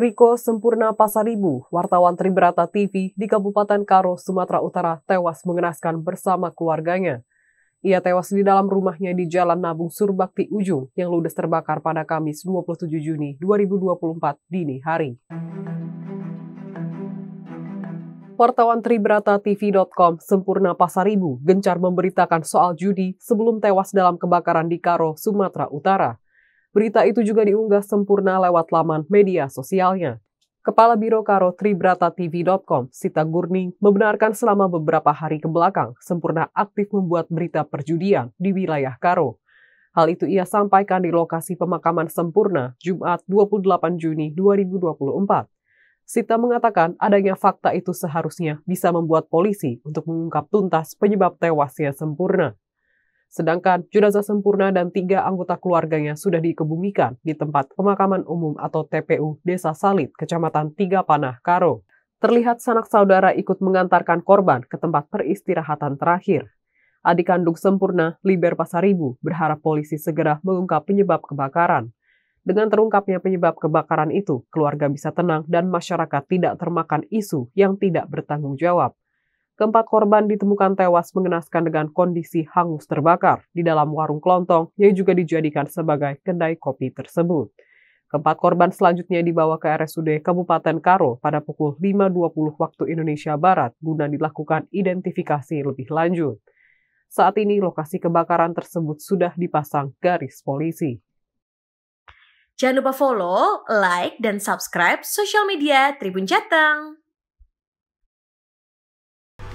Riko Sempurna Pasaribu, wartawan Triberata TV di Kabupaten Karo, Sumatera Utara, tewas mengenaskan bersama keluarganya. Ia tewas di dalam rumahnya di Jalan Nabung Surbakti Ujung yang ludes terbakar pada Kamis 27 Juni 2024 dini hari. Wartawan Tribrata TV.com Sempurna Pasaribu gencar memberitakan soal judi sebelum tewas dalam kebakaran di Karo, Sumatera Utara. Berita itu juga diunggah sempurna lewat laman media sosialnya. Kepala Biro Karo Tribrata TV.com, Sita Gurni membenarkan selama beberapa hari ke belakang, sempurna aktif membuat berita perjudian di wilayah Karo. Hal itu ia sampaikan di lokasi pemakaman sempurna Jumat 28 Juni 2024. Sita mengatakan adanya fakta itu seharusnya bisa membuat polisi untuk mengungkap tuntas penyebab tewasnya sempurna. Sedangkan jenazah sempurna dan tiga anggota keluarganya sudah dikebumikan di tempat pemakaman umum atau TPU Desa Salit, Kecamatan Tiga Panah, Karo. Terlihat sanak saudara ikut mengantarkan korban ke tempat peristirahatan terakhir. Adik kandung sempurna, Liber Pasaribu, berharap polisi segera mengungkap penyebab kebakaran. Dengan terungkapnya penyebab kebakaran itu, keluarga bisa tenang dan masyarakat tidak termakan isu yang tidak bertanggung jawab. Keempat korban ditemukan tewas mengenaskan dengan kondisi hangus terbakar di dalam warung kelontong yang juga dijadikan sebagai kedai kopi tersebut. Keempat korban selanjutnya dibawa ke RSUD Kabupaten Karo pada pukul 5.20 waktu Indonesia Barat guna dilakukan identifikasi lebih lanjut. Saat ini lokasi kebakaran tersebut sudah dipasang garis polisi. Jangan lupa follow, like, dan subscribe social media Tribun Jateng.